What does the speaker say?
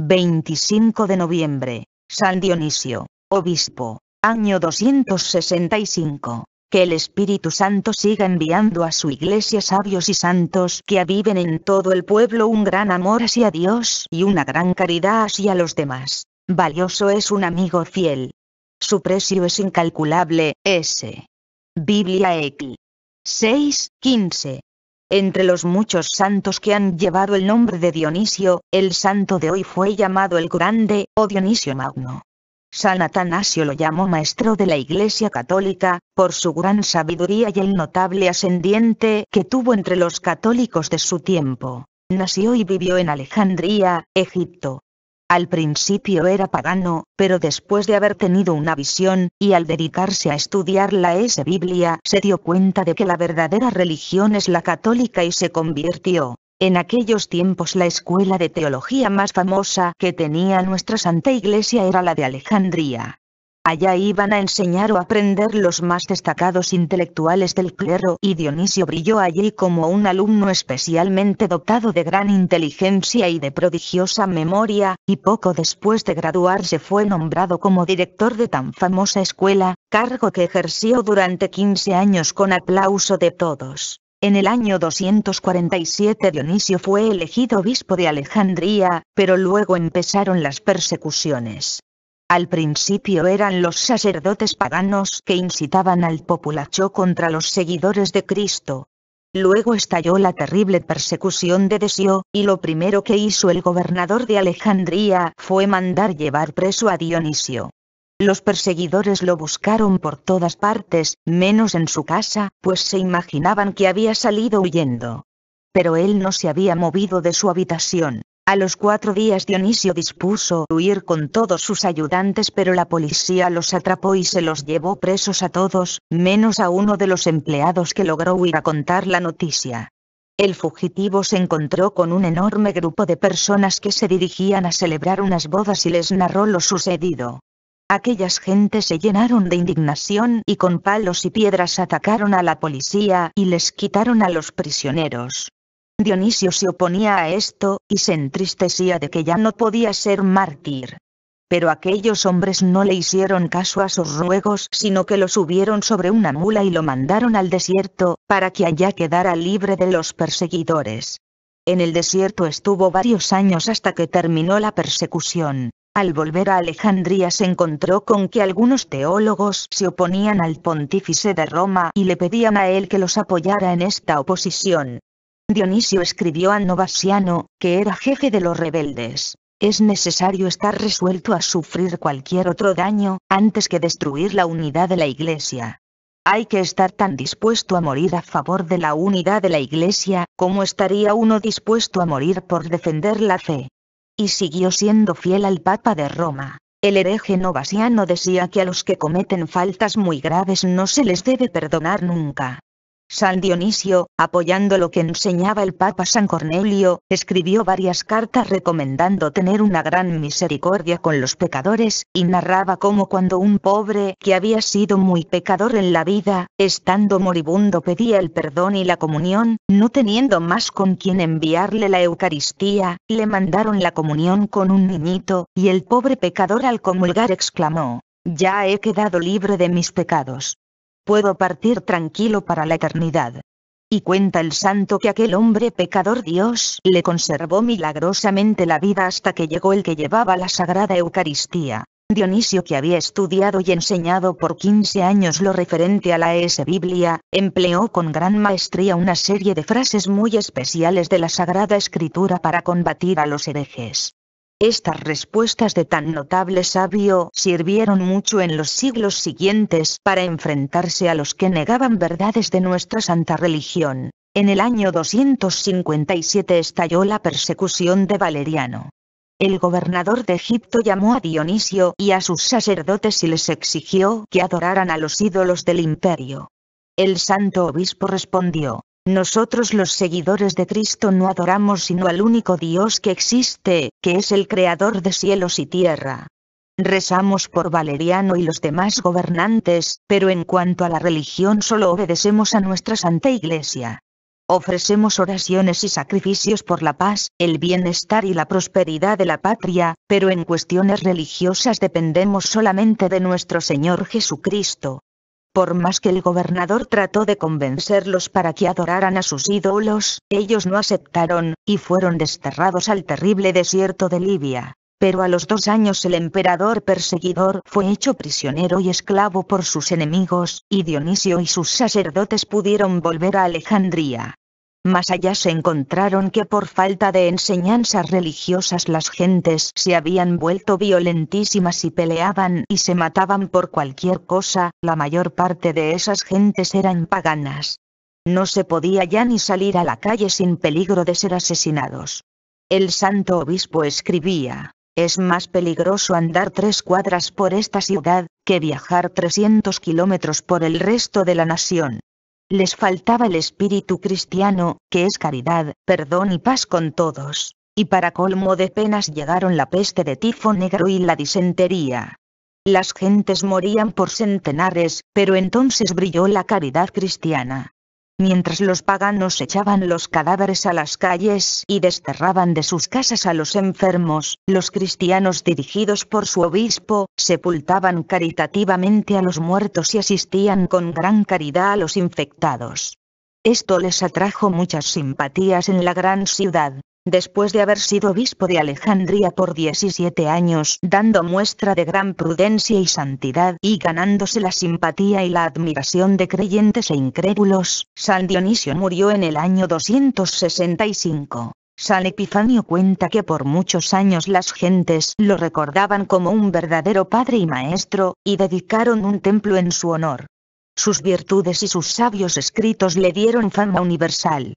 25 de noviembre, San Dionisio, obispo, año 265. Que el Espíritu Santo siga enviando a su iglesia sabios y santos que aviven en todo el pueblo un gran amor hacia Dios y una gran caridad hacia los demás. Valioso es un amigo fiel. Su precio es incalculable, S. Biblia X. 6, 15. Entre los muchos santos que han llevado el nombre de Dionisio, el santo de hoy fue llamado el Grande, o Dionisio Magno. San Atanasio lo llamó maestro de la Iglesia Católica, por su gran sabiduría y el notable ascendiente que tuvo entre los católicos de su tiempo. Nació y vivió en Alejandría, Egipto. Al principio era pagano, pero después de haber tenido una visión, y al dedicarse a estudiar la S Biblia, se dio cuenta de que la verdadera religión es la católica y se convirtió. En aquellos tiempos la escuela de teología más famosa que tenía nuestra Santa Iglesia era la de Alejandría. Allá iban a enseñar o aprender los más destacados intelectuales del clero y Dionisio brilló allí como un alumno especialmente dotado de gran inteligencia y de prodigiosa memoria, y poco después de graduarse fue nombrado como director de tan famosa escuela, cargo que ejerció durante 15 años con aplauso de todos. En el año 247 Dionisio fue elegido obispo de Alejandría, pero luego empezaron las persecuciones. Al principio eran los sacerdotes paganos que incitaban al populacho contra los seguidores de Cristo. Luego estalló la terrible persecución de Desio, y lo primero que hizo el gobernador de Alejandría fue mandar llevar preso a Dionisio. Los perseguidores lo buscaron por todas partes, menos en su casa, pues se imaginaban que había salido huyendo. Pero él no se había movido de su habitación. A los cuatro días Dionisio dispuso huir con todos sus ayudantes pero la policía los atrapó y se los llevó presos a todos, menos a uno de los empleados que logró huir a contar la noticia. El fugitivo se encontró con un enorme grupo de personas que se dirigían a celebrar unas bodas y les narró lo sucedido. Aquellas gentes se llenaron de indignación y con palos y piedras atacaron a la policía y les quitaron a los prisioneros. Dionisio se oponía a esto, y se entristecía de que ya no podía ser mártir. Pero aquellos hombres no le hicieron caso a sus ruegos, sino que lo subieron sobre una mula y lo mandaron al desierto, para que allá quedara libre de los perseguidores. En el desierto estuvo varios años hasta que terminó la persecución. Al volver a Alejandría se encontró con que algunos teólogos se oponían al pontífice de Roma y le pedían a él que los apoyara en esta oposición. Dionisio escribió a Novasiano, que era jefe de los rebeldes. Es necesario estar resuelto a sufrir cualquier otro daño, antes que destruir la unidad de la Iglesia. Hay que estar tan dispuesto a morir a favor de la unidad de la Iglesia, como estaría uno dispuesto a morir por defender la fe. Y siguió siendo fiel al Papa de Roma. El hereje novasiano decía que a los que cometen faltas muy graves no se les debe perdonar nunca. San Dionisio, apoyando lo que enseñaba el Papa San Cornelio, escribió varias cartas recomendando tener una gran misericordia con los pecadores, y narraba cómo cuando un pobre que había sido muy pecador en la vida, estando moribundo pedía el perdón y la comunión, no teniendo más con quien enviarle la Eucaristía, le mandaron la comunión con un niñito, y el pobre pecador al comulgar exclamó, ya he quedado libre de mis pecados puedo partir tranquilo para la eternidad. Y cuenta el santo que aquel hombre pecador Dios le conservó milagrosamente la vida hasta que llegó el que llevaba la Sagrada Eucaristía. Dionisio que había estudiado y enseñado por 15 años lo referente a la e S Biblia, empleó con gran maestría una serie de frases muy especiales de la Sagrada Escritura para combatir a los herejes. Estas respuestas de tan notable sabio sirvieron mucho en los siglos siguientes para enfrentarse a los que negaban verdades de nuestra santa religión. En el año 257 estalló la persecución de Valeriano. El gobernador de Egipto llamó a Dionisio y a sus sacerdotes y les exigió que adoraran a los ídolos del imperio. El santo obispo respondió, nosotros los seguidores de Cristo no adoramos sino al único Dios que existe, que es el Creador de cielos y tierra. Rezamos por Valeriano y los demás gobernantes, pero en cuanto a la religión solo obedecemos a nuestra Santa Iglesia. Ofrecemos oraciones y sacrificios por la paz, el bienestar y la prosperidad de la patria, pero en cuestiones religiosas dependemos solamente de nuestro Señor Jesucristo. Por más que el gobernador trató de convencerlos para que adoraran a sus ídolos, ellos no aceptaron, y fueron desterrados al terrible desierto de Libia. Pero a los dos años el emperador perseguidor fue hecho prisionero y esclavo por sus enemigos, y Dionisio y sus sacerdotes pudieron volver a Alejandría más allá se encontraron que por falta de enseñanzas religiosas las gentes se habían vuelto violentísimas y peleaban y se mataban por cualquier cosa, la mayor parte de esas gentes eran paganas. No se podía ya ni salir a la calle sin peligro de ser asesinados. El santo obispo escribía, es más peligroso andar tres cuadras por esta ciudad, que viajar 300 kilómetros por el resto de la nación. Les faltaba el espíritu cristiano, que es caridad, perdón y paz con todos. Y para colmo de penas llegaron la peste de tifo negro y la disentería. Las gentes morían por centenares, pero entonces brilló la caridad cristiana mientras los paganos echaban los cadáveres a las calles y desterraban de sus casas a los enfermos, los cristianos dirigidos por su obispo, sepultaban caritativamente a los muertos y asistían con gran caridad a los infectados. Esto les atrajo muchas simpatías en la gran ciudad, después de haber sido obispo de Alejandría por 17 años, dando muestra de gran prudencia y santidad y ganándose la simpatía y la admiración de creyentes e incrédulos, San Dionisio murió en el año 265. San Epifanio cuenta que por muchos años las gentes lo recordaban como un verdadero padre y maestro, y dedicaron un templo en su honor. Sus virtudes y sus sabios escritos le dieron fama universal.